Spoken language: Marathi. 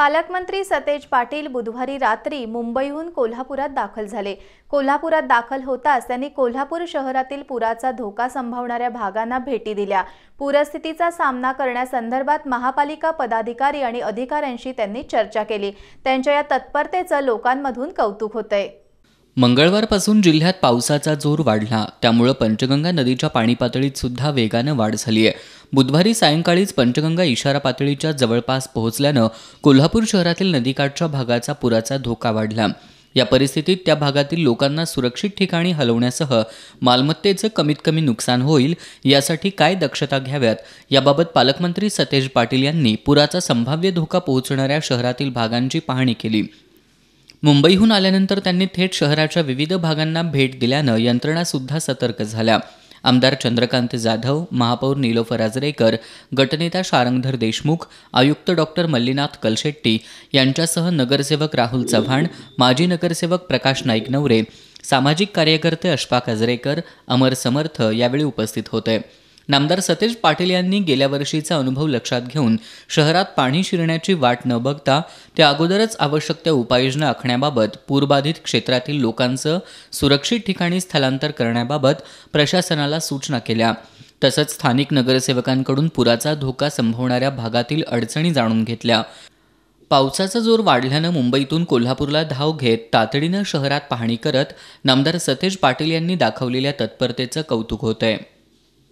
पालकमंत्री सतेज पाटील बुधवारी रात्री मुंबईहून कोल्हापुरात दाखल झाले कोल्हापुरात दाखल होताच त्यांनी कोल्हापूर शहरातील पुराचा धोका संभावणाऱ्या भागांना भेटी दिल्या पूरस्थितीचा सामना करण्यासंदर्भात महापालिका पदाधिकारी आणि अधिकाऱ्यांशी त्यांनी चर्चा केली त्यांच्या या तत्परतेचं लोकांमधून कौतुक होतंय मंगळवारपासून जिल्ह्यात पावसाचा जोर वाढला त्यामुळं पंचगंगा नदीच्या पाणी पातळीत सुद्धा वेगानं वाढ झाली आहे बुधवारी सायंकाळीच पंचगंगा इशारा पातळीच्या जवळपास पोहोचल्यानं कोल्हापूर शहरातील नदीकाठच्या भागाचा पुराचा धोका वाढला या परिस्थितीत त्या भागातील लोकांना सुरक्षित ठिकाणी हलवण्यासह मालमत्तेचं कमीत कमी नुकसान होईल यासाठी काय दक्षता घ्याव्यात याबाबत पालकमंत्री सतेज पाटील यांनी पुराचा संभाव्य धोका पोहोचणाऱ्या शहरातील भागांची पाहणी केली मुंबईहून आल्यानंतर त्यांनी थेट शहराच्या विविध भागांना भेट दिल्यानं यंत्रणासुद्धा सतर्क झाल्या आमदार चंद्रकांत जाधव महापौर निलोफर आजरेकर गटनेता शारंगधर देशमुख आयुक्त डॉक्टर मल्लीनाथ कलशेट्टी यांच्यासह नगरसेवक राहुल चव्हाण माजी नगरसेवक प्रकाश नाईक नवरे सामाजिक कार्यकर्ते अश्पाक आजरेकर अमर समर्थ यावेळी उपस्थित होते नामदार सतेज पाटील यांनी गेल्या वर्षीचा अनुभव लक्षात घेऊन शहरात पाणी शिरण्याची वाट न बघता त्या अगोदरच आवश्यक त्या उपाययोजना आखण्याबाबत पूरबाधित क्षेत्रातील लोकांचं सुरक्षित ठिकाणी स्थलांतर करण्याबाबत प्रशासनाला सूचना केल्या तसंच स्थानिक नगरसेवकांकडून पुराचा धोका संभवणाऱ्या भागातील अडचणी जाणून घेतल्या पावसाचा जोर वाढल्यानं मुंबईतून कोल्हापूरला धाव घेत तातडीनं शहरात पाहणी करत नामदार सतेज पाटील यांनी दाखवलेल्या तत्परतेचं कौतुक होतंय